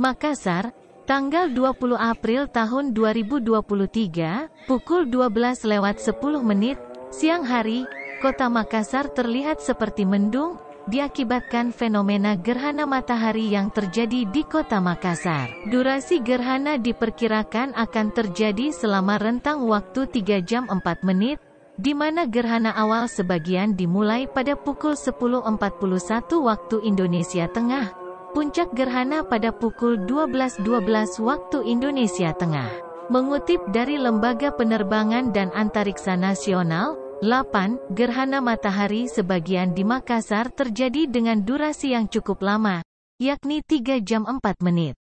Makassar, tanggal 20 April tahun 2023, pukul 12 lewat 10 menit, siang hari, kota Makassar terlihat seperti mendung, diakibatkan fenomena gerhana matahari yang terjadi di kota Makassar. Durasi gerhana diperkirakan akan terjadi selama rentang waktu 3 jam 4 menit, di mana gerhana awal sebagian dimulai pada pukul 10.41 waktu Indonesia Tengah, puncak gerhana pada pukul 12.12 .12 waktu Indonesia Tengah. Mengutip dari Lembaga Penerbangan dan Antariksa Nasional, 8. Gerhana matahari sebagian di Makassar terjadi dengan durasi yang cukup lama, yakni 3 jam 4 menit.